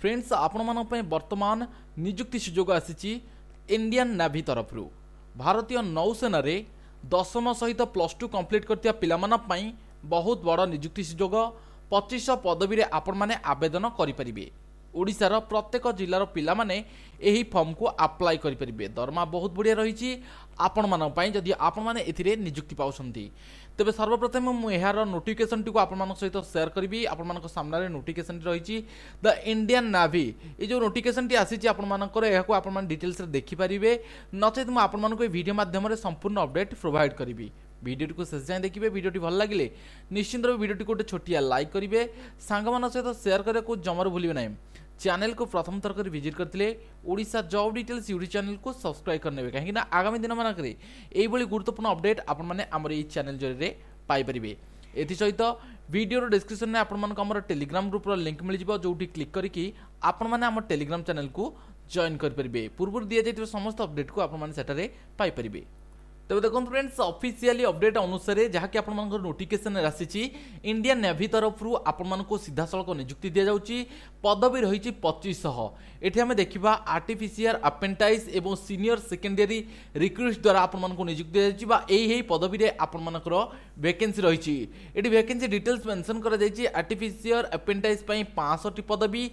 friends আপনার বর্তমান নিযুক্তি সুযোগ আসিছি ইন্ডিয়ান নাভি তরফর ভারতীয় নৌসেনার দশম সহিত প্লস টু কমপ্লিট করে পিলামানাই বহুত বড় নিযুক্তি সুযোগ পঁচিশ পদবীরে আপনার আবেদন করে ଓଡ଼ିଶାର ପ୍ରତ୍ୟେକ ଜିଲ୍ଲାର ପିଲାମାନେ ଏହି ଫର୍ମକୁ ଆପ୍ଲାଏ କରିପାରିବେ ଦରମା ବହୁତ ବଢ଼ିଆ ରହିଛି ଆପଣମାନଙ୍କ ପାଇଁ ଯଦି ଆପଣମାନେ ଏଥିରେ ନିଯୁକ୍ତି ପାଉଛନ୍ତି ତେବେ ସର୍ବପ୍ରଥମେ ମୁଁ ଏହାର ନୋଟିଫିକେସନଟିକୁ ଆପଣମାନଙ୍କ ସହିତ ସେୟାର କରିବି ଆପଣମାନଙ୍କ ସାମ୍ନାରେ ନୋଟିଫିକେସନଟି ରହିଛି ଦ ଇଣ୍ଡିଆନ୍ ନାଭି ଏ ଯେଉଁ ନୋଟିଫିକେସନଟି ଆସିଛି ଆପଣମାନଙ୍କର ଏହାକୁ ଆପଣମାନେ ଡିଟେଲ୍ସରେ ଦେଖିପାରିବେ ନଚେତ୍ ମୁଁ ଆପଣମାନଙ୍କୁ ଏହି ଭିଡ଼ିଓ ମାଧ୍ୟମରେ ସମ୍ପୂର୍ଣ୍ଣ ଅପଡ଼େଟ୍ ପ୍ରୋଭାଇଡ଼ କରିବି ভিডিওটিକୁ ଶେଷ ଯାଏଁ ଦେଖିବେ ଭିଡ଼ିଓଟି ଭଲ ଲାଗିଲେ ନିଶ୍ଚିନ୍ତ ଭାବେ ଭିଡ଼ିଓଟିକୁ ଗୋଟେ ଛୋଟିଆ ଲାଇକ୍ କରିବେ ସାଙ୍ଗମାନଙ୍କ ସହିତ ସେୟାର କରିବାକୁ ଜମାରୁ ଭୁଲିବେ ନାହିଁ ଚ୍ୟାନେଲକୁ ପ୍ରଥମ ଥର କରି ଭିଜିଟ୍ କରିଥିଲେ ଓଡ଼ିଶା ଜବ୍ ଡିଟେଲ୍ସ ୟୁଟ୍ୟୁବ୍ ଚ୍ୟାନେଲକୁ ସବସ୍କ୍ରାଇବ୍ କରିନେବେ କାହିଁକିନା ଆଗାମୀ ଦିନମାନଙ୍କରେ ଏଇଭଳି ଗୁରୁତ୍ୱପୂର୍ଣ୍ଣ ଅପଡେଟ୍ ଆପଣମାନେ ଆମର ଏହି ଚ୍ୟାନେଲ ଜରିଆରେ ପାଇପାରିବେ ଏଥିସହିତ ভিডিওর ডেসক্রিপশনে আপনার আমার টেলিগ্রাম গ্রুপর লিঙ্ক মিলিযোগ যেটি ক্লিক করি আপনার আমার টেলিগ্রাম চ্যানেল জয়েন করে পূর্ব দিয়ে যাই সমস্ত অপডেট কু আপনার সেটার পাইপারে তবে দেখুন ফ্রেন্ডস অফিসিয়ালি অপডেট অনুসারে যাকে আপনার নোটিফিকেসন আসিছি ইন্ডিয়ান নেভি তরফর আপনার সিধাসলখ নিযুক্তি দিয়া যাচ্ছে পদবী রয়েছে পঁচিশশহ এটি আমি দেখা আর্টিফিসিয়াল আপেন্টাইজ এবং সিনিয়র সেকেন্ডারি রিক্রুট দ্বারা আপনার নিযুক্তি দিয়া যাচ্ছে বা এই এই পদবীতে আপনার ভ্যাকেন্সি রয়েছে এটি ভ্যাকেন্সি ডিটেলস মেনশন করা যাই আর্টিফিসিয়াল আপেন্টাইজ পাঁচশটি পদবী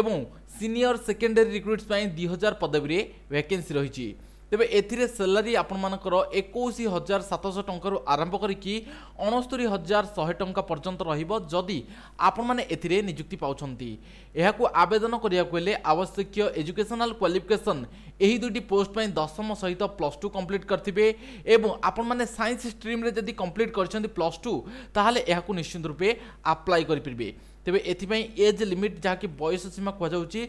এবং সিনিয়র সেকেন্ডারি রিক্রুটস দুই হাজার পদবীতে ভ্যাকেন্সি রয়েছে ତେବେ ଏଥିରେ ସେଲାରୀ ଆପଣମାନଙ୍କର ଏକୋଇଶ ହଜାର ସାତଶହ ଟଙ୍କାରୁ ଆରମ୍ଭ କରିକି ଅଣସ୍ତରୀ ହଜାର ଶହେ ଟଙ୍କା ପର୍ଯ୍ୟନ୍ତ ରହିବ ଯଦି ଆପଣମାନେ ଏଥିରେ ନିଯୁକ୍ତି ପାଉଛନ୍ତି ଏହାକୁ ଆବେଦନ କରିବାକୁ ହେଲେ ଆବଶ୍ୟକୀୟ ଏଜୁକେସନାଲ୍ କ୍ୱାଲିଫିକେସନ୍ ଏହି ଦୁଇଟି ପୋଷ୍ଟ ପାଇଁ ଦଶମ ସହିତ ପ୍ଲସ୍ ଟୁ କମ୍ପ୍ଲିଟ୍ କରିଥିବେ ଏବଂ ଆପଣମାନେ ସାଇନ୍ସ ଷ୍ଟ୍ରିମ୍ରେ ଯଦି କମ୍ପ୍ଲିଟ୍ କରିଛନ୍ତି ପ୍ଲସ୍ ଟୁ ତାହେଲେ ଏହାକୁ ନିଶ୍ଚିନ୍ତ ରୂପେ ଆପ୍ଲାଏ କରିପାରିବେ ତେବେ ଏଥିପାଇଁ ଏଜ୍ ଲିମିଟ୍ ଯାହାକି ବୟସ ସୀମା କୁହାଯାଉଛି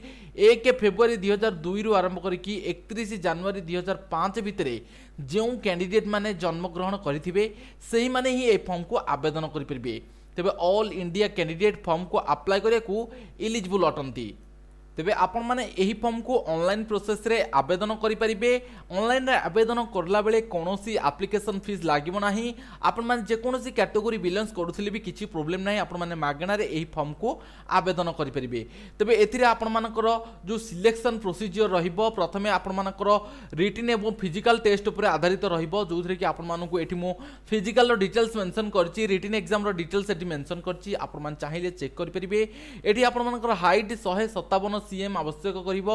ଏକ ଫେବୃଆରୀ ଦୁଇ ହଜାର ଦୁଇରୁ ଆରମ୍ଭ କରିକି ଏକତିରିଶ ଜାନୁଆରୀ ଦୁଇ ହଜାର ପାଞ୍ଚ ଭିତରେ ଯେଉଁ କ୍ୟାଣ୍ଡିଡେଟ୍ମାନେ ଜନ୍ମଗ୍ରହଣ କରିଥିବେ ସେହିମାନେ ହିଁ ଏହି ଫର୍ମକୁ ଆବେଦନ କରିପାରିବେ ତେବେ ଅଲ୍ ଇଣ୍ଡିଆ କ୍ୟାଣ୍ଡିଡେଟ୍ ଫର୍ମକୁ ଆପ୍ଲାଏ କରିବାକୁ ଇଲିଜିବୁଲ୍ ଅଟନ୍ତି ତେବେ ଆପଣମାନେ ଏହି ଫର୍ମକୁ ଅନଲାଇନ୍ ପ୍ରୋସେସରେ ଆବେଦନ କରିପାରିବେ ଅନଲାଇନ୍ରେ ଆବେଦନ କଲାବେଳେ କୌଣସି ଆପ୍ଲିକେସନ୍ ଫିସ୍ ଲାଗିବ ନାହିଁ ଆପଣମାନେ ଯେକୌଣସି କ୍ୟାଟେଗୋରୀ ବିଲଙ୍ଗସ୍ କରୁଥିଲେ ବି କିଛି ପ୍ରୋବ୍ଲେମ୍ ନାହିଁ ଆପଣମାନେ ମାଗଣାରେ ଏହି ଫର୍ମକୁ ଆବେଦନ କରିପାରିବେ ତେବେ ଏଥିରେ ଆପଣମାନଙ୍କର ଯେଉଁ ସିଲେକ୍ସନ୍ ପ୍ରୋସିଜିଓର ରହିବ ପ୍ରଥମେ ଆପଣମାନଙ୍କର ରିଟିନ୍ ଏବଂ ଫିଜିକାଲ୍ ଟେଷ୍ଟ ଉପରେ ଆଧାରିତ ରହିବ ଯେଉଁଥିରେ କି ଆପଣମାନଙ୍କୁ ଏଠି ମୁଁ ଫିଜିକାଲ୍ର ଡିଟେଲ୍ସ ମେନ୍ସନ୍ କରିଛି ରିଟିନ୍ ଏକ୍ଜାମ୍ର ଡିଟେଲ୍ସ ଏଠି ମେନ୍ସନ୍ କରିଛି ଆପଣମାନେ ଚାହିଁଲେ ଚେକ୍ କରିପାରିବେ ଏଠି ଆପଣମାନଙ୍କର ହାଇଟ୍ ଶହେ ସତାବନ ସିଏମ୍ ଆବଶ୍ୟକ କରିବ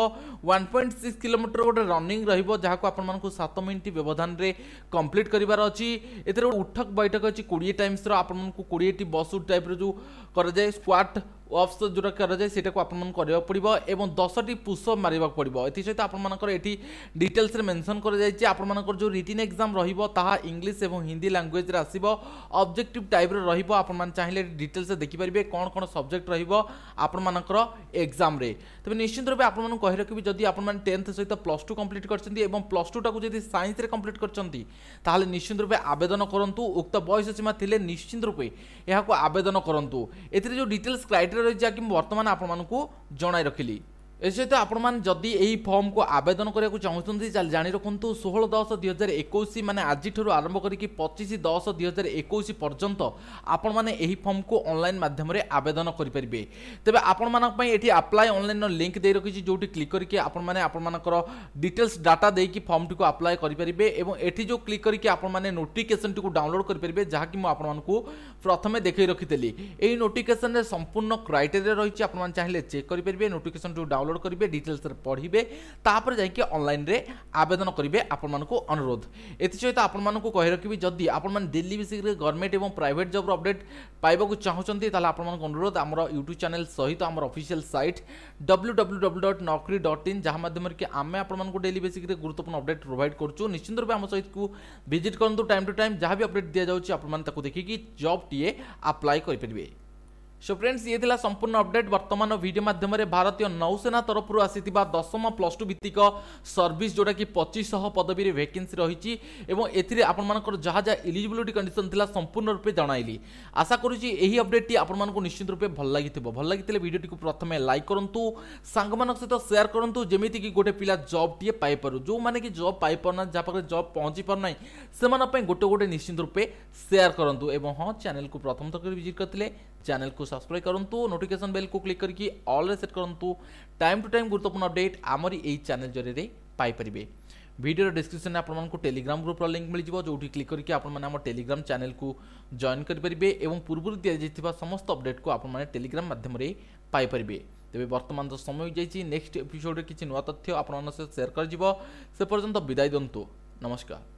ୱାନ୍ ପଏଣ୍ଟ ସିକ୍ସ କିଲୋମିଟର ଗୋଟେ ରନିଂ ରହିବ ଯାହାକୁ ଆପଣମାନଙ୍କୁ ସାତ ମିନିଟ୍ ବ୍ୟବଧାନରେ କମ୍ପ୍ଲିଟ୍ କରିବାର ଅଛି ଏଥିରେ ଗୋଟେ ଉଠକ ବୈଠକ ଅଛି କୋଡ଼ିଏ ଟାଇମ୍ସର ଆପଣମାନଙ୍କୁ କୋଡ଼ିଏଟି ବସ୍ ଟାଇପ୍ର ଯେଉଁ କରାଯାଏ ସ୍କ୍ୱାଟ୍ অফ ଯେଉଁଟା କରାଯାଏ ସେଇଟାକୁ ଆପଣମାନଙ୍କୁ କରିବାକୁ ପଡ଼ିବ ଏବଂ ଦଶଟି ପୁଷଅପ୍ ମାରିବାକୁ ପଡ଼ିବ ଏଥିସହିତ ଆପଣମାନଙ୍କର ଏଠି ଡିଟେଲ୍ସରେ ମେନସନ୍ କରାଯାଇଛି ଆପଣମାନଙ୍କର ଯେଉଁ ରିଟିନ୍ ଏକ୍ଜାମ୍ ରହିବ ତାହା ଇଂଲିଶ ଏବଂ ହିନ୍ଦୀ ଲାଙ୍ଗୁଏଜ୍ରେ ଆସିବ ଅବଜେକ୍ଟିଭ୍ ଟାଇପ୍ର ରହିବ ଆପଣମାନେ ଚାହିଁଲେ ଡିଟେଲ୍ସରେ ଦେଖିପାରିବେ କ'ଣ କ'ଣ ସବଜେକ୍ଟ ରହିବ ଆପଣମାନଙ୍କର ଏକ୍ଜାମ୍ରେ ତେବେ ନିଶ୍ଚିତ ରୂପେ ଆପଣମାନଙ୍କୁ କହି ରଖିବି ଯଦି ଆପଣମାନେ ଟେନ୍ଥ ସହିତ ପ୍ଲସ୍ ଟୁ କମ୍ପ୍ଲିଟ୍ କରିଛନ୍ତି ଏବଂ ପ୍ଲସ୍ ଟୁଟାକୁ ଯଦି ସାଇନ୍ସରେ କମ୍ପ୍ଲିଟ୍ କରିଛନ୍ତି ତାହେଲେ ନିଶ୍ଚିତ ରୂପେ ଆବେଦନ କରନ୍ତୁ ଉକ୍ତ ବୟସ ସୀମା ଥିଲେ ନିଶ୍ଚିତ ରୂପେ ଏହାକୁ ଆବେଦନ କରନ୍ତୁ ଏଥିରେ ଯେଉଁ ଡିଟେଲ୍ସ କ୍ରାଇଟେରିଆ ରହିଛି ଯାହାକି ମୁଁ ବର୍ତ୍ତମାନ ଆପଣମାନଙ୍କୁ ଜଣାଇ ରଖିଲି এ এসে আপনার যদি এই ফর্ম কু আবেদন করা তাহলে জাঁ রাখুন ষোহল দশ দুই হাজার একুশ মানে আজিঠার আরম্ভ করি পঁচিশ দশ দুই হাজার একুশ পর্যন্ত আপনার এই ফর্ম কু অনলাইন মাধ্যমে আবেদন করে পেবে তবে আপনার এটি আপ্লাই অনলাইন লিঙ্ক দিয়ে রাখি যেটি ক্লিক করি আপনার আপনার ডিটেলস ডাটা দিয়ে ফর্মটি আপ্লাই করে পেবে এবং এটি যে ক্লিক করি আপনার নোটিফিকেসনটি ডাউনলোড করে পেবে যা কি আপনার প্রথমে দেখে রাখি এই নোটিফিকেসন সম্পূর্ণ ক্রাইটেরিয়া রয়েছে আপনার চাইলে চেক করে পেবে নোটিফিকেসনটি ডাউনলোড ডাউনলোড করবে ডিটেলসরে পড়বে তাপরে যাই অনলাইনে আবেদন করবে আপনার অনুরোধ এসে আপনার কহি রাখবি যদি আপনার ডেলি বেসিক্রে গভর্নমেন্ট এবং প্রাইভেট জব্র অপডেট পাইবা চাহুমান তাহলে আপনার অনুরোধ আমার ইউট্যুব চ্যানেল সহ আমার official site W W W dot Naukri dot in যা মাধ্যমে কি আমি আপনার ডেলি বেসিক্রে গুরুত্বপূর্ণ অপডেট প্রোভাইড করছু নিশ্চিত রূপে আমার সহিত ভিজিট করতু টাইম টু টাইম যা বি অপডেট দিয়া যাচ্ছে আপনার তাকে দেখি জব টিয়ে আপ্লাই করে सो फ्रेंड्स ये था संपूर्ण अपडेट बर्तमान भिड मध्यम भारतीय नौसेना तरफर आसी दशम प्लस टू भित्तिक सर्विस जोटा कि पचिश पदवीर भैकेन्सी रही আপনার যা যা ইলিজিবিলিটি কন্ডিশন লা সম্পূর্ণ রূপে জনাইলি আশা করছি এই আপডেটটি আপনার নিশ্চিত রূপে ভাল লাগিথিব ভাল লাগিলে ভিডিওটি প্রথমে লাইক করতু সাংগ সহ সেয়ার করতু যেমিকি গোটে পিলা জবটিয়ে পাইপারু যে কি জব পাইপার না যা পাখে জব পৌঁছি পার না সে গোটে গোটে নিশ্চিত রূপে সেয়ার করতু এবং হ্যাঁ চ্যানেল প্রথম থর ভিজিট করলে চ্যানেল सब्सक्राइब करूँ नोटिफिकेसन बेल को क्लिक करके ऑल सेट करूँ टाइम टू टाइम गुरुत्वपूर्ण अपडेट आमरी यही चैनल जरिए पाइपर ভিডিওর ডিসক্রিপশনে আপনার টেলিগ্রাম গ্রুপর লিঙ্ক মিলিযোগ যেটি ক্লিক করি আপনার আমার টেলিগ্রাম চ্যানেল কু জয়েন করে এবং পূর্ব দিয়াই সমস্ত অপডেট কু আপনার টেলিগ্রাম মাধ্যমে পাইপারে তবে বর্তমান তো সময় হয়ে যাই নেক্সট এপিসোডে কিছু নূতন তথ্য আপনার সহ সেয়ার করা সে পর্যন্ত বিদায় দিন্তু নমস্কার